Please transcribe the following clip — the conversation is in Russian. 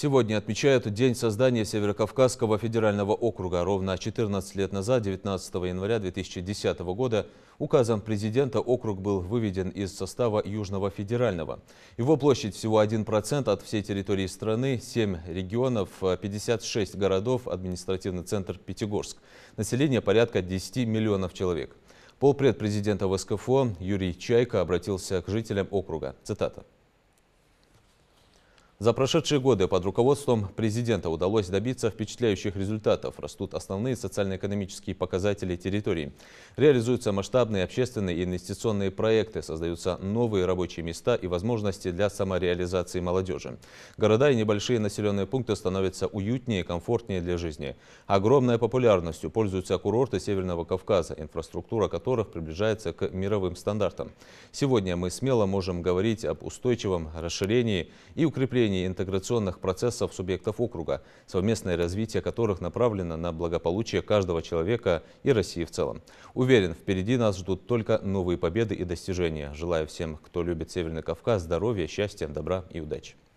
Сегодня отмечают день создания Северокавказского федерального округа. Ровно 14 лет назад, 19 января 2010 года, указом президента округ был выведен из состава Южного федерального. Его площадь всего 1% от всей территории страны, 7 регионов, 56 городов, административный центр Пятигорск. Население порядка 10 миллионов человек. Полпред президента ВСКФО Юрий Чайко обратился к жителям округа. Цитата. За прошедшие годы под руководством президента удалось добиться впечатляющих результатов. Растут основные социально-экономические показатели территории. Реализуются масштабные общественные и инвестиционные проекты, создаются новые рабочие места и возможности для самореализации молодежи. Города и небольшие населенные пункты становятся уютнее и комфортнее для жизни. Огромной популярностью пользуются курорты Северного Кавказа, инфраструктура которых приближается к мировым стандартам. Сегодня мы смело можем говорить об устойчивом расширении и укреплении продвижении интеграционных процессов субъектов округа, совместное развитие которых направлено на благополучие каждого человека и России в целом. Уверен, впереди нас ждут только новые победы и достижения. Желаю всем, кто любит Северный Кавказ, здоровья, счастья, добра и удачи.